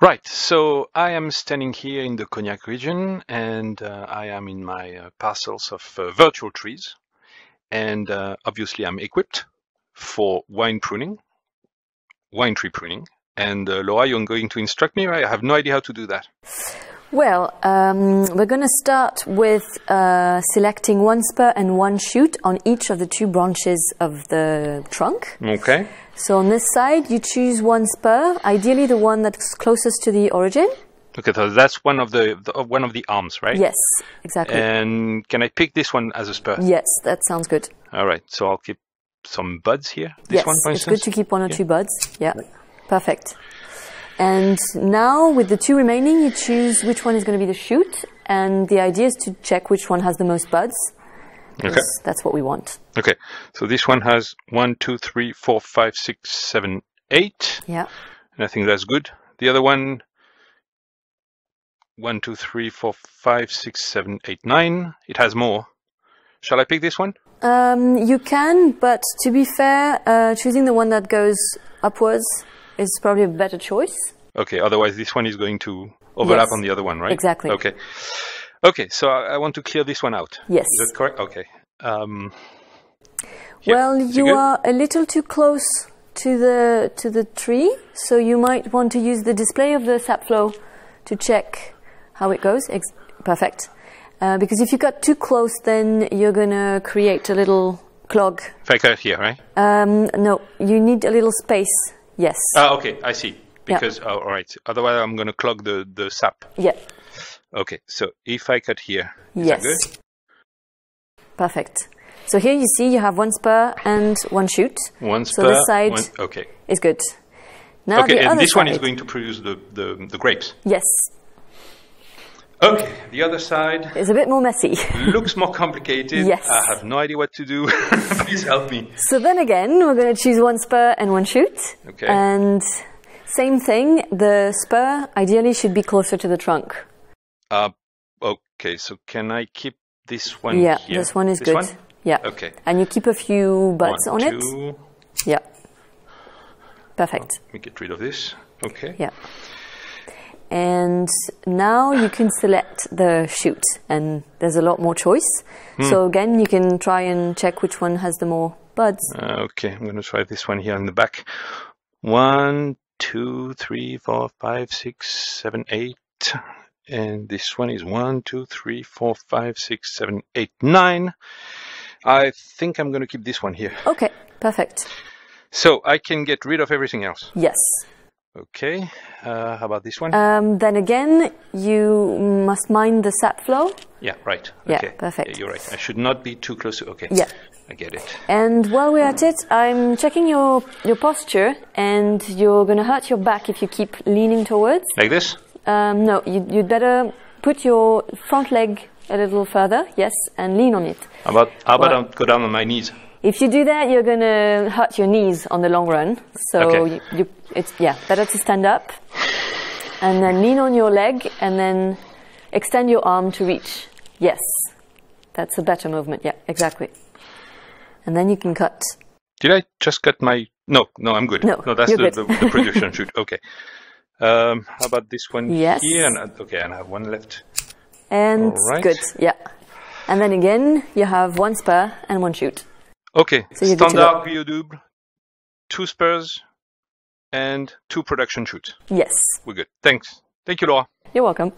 Right, so I am standing here in the Cognac region and uh, I am in my uh, parcels of uh, virtual trees. And uh, obviously, I'm equipped for wine pruning, wine tree pruning. And uh, Laura, you're going to instruct me, right? I have no idea how to do that. Well, um, we're going to start with uh, selecting one spur and one shoot on each of the two branches of the trunk. Okay. So on this side, you choose one spur, ideally the one that's closest to the origin. Okay, so that's one of the, the uh, one of the arms, right? Yes, exactly. And can I pick this one as a spur? Yes, that sounds good. All right, so I'll keep some buds here. This yes, one, for instance. it's good to keep one or yeah. two buds. Yeah, perfect. And now, with the two remaining, you choose which one is going to be the shoot, and the idea is to check which one has the most buds. Okay. That's what we want. Okay. So this one has one, two, three, four, five, six, seven, eight. Yeah. And I think that's good. The other one, one, two, three, four, five, six, seven, eight, nine. It has more. Shall I pick this one? Um, you can, but to be fair, uh, choosing the one that goes upwards is probably a better choice. Okay, otherwise this one is going to overlap yes, on the other one, right? Exactly. Okay. Okay, so I, I want to clear this one out. Yes. Is that correct? Okay. Um, yeah. Well, you are a little too close to the to the tree, so you might want to use the display of the sap flow to check how it goes. Ex perfect. Uh, because if you got too close, then you're gonna create a little clog. If I here, right? Um, no, you need a little space Yes. Ah, okay, I see. Because, yeah. oh, all right, otherwise I'm going to clog the, the sap. Yeah. Okay, so if I cut here, yes. Perfect. So here you see you have one spur and one shoot. One spur. So this side one, okay. is good. Now okay, and this side. one is going to produce the, the, the grapes. Yes, Okay, the other side. It's a bit more messy. looks more complicated. Yes. I have no idea what to do. Please help me. So then again, we're going to choose one spur and one shoot. Okay. And same thing, the spur ideally should be closer to the trunk. Uh, okay, so can I keep this one Yeah, here? this one is this good. One? Yeah. Okay. And you keep a few buds one, on two. it. Yeah. Perfect. Let me get rid of this. Okay. Yeah and now you can select the shoot and there's a lot more choice so hmm. again you can try and check which one has the more buds okay i'm going to try this one here in the back one two three four five six seven eight and this one is one two three four five six seven eight nine i think i'm going to keep this one here okay perfect so i can get rid of everything else yes Okay, uh, how about this one? Um, then again, you must mind the sap flow. Yeah, right. Yeah, okay. perfect. Yeah, you're right. I should not be too close to. Okay. Yeah. I get it. And while we're at it, I'm checking your your posture, and you're gonna hurt your back if you keep leaning towards. Like this? Um, no, you, you'd better put your front leg a little further. Yes, and lean on it. How about how about I go down on my knees? If you do that, you're going to hurt your knees on the long run. So okay. you, you, it's yeah, better to stand up and then lean on your leg and then extend your arm to reach. Yes, that's a better movement. Yeah, exactly. And then you can cut. Did I just cut my? No, no, I'm good. No, no that's the, the, the, production shoot. Okay. Um, how about this one yes. here? And, okay, and I have one left. And right. good. Yeah. And then again, you have one spur and one shoot. Ok, standard tuyaux double, two two spurs, and two production shoots. Yes. We're good. Thanks. Thank you, Laura. You're welcome.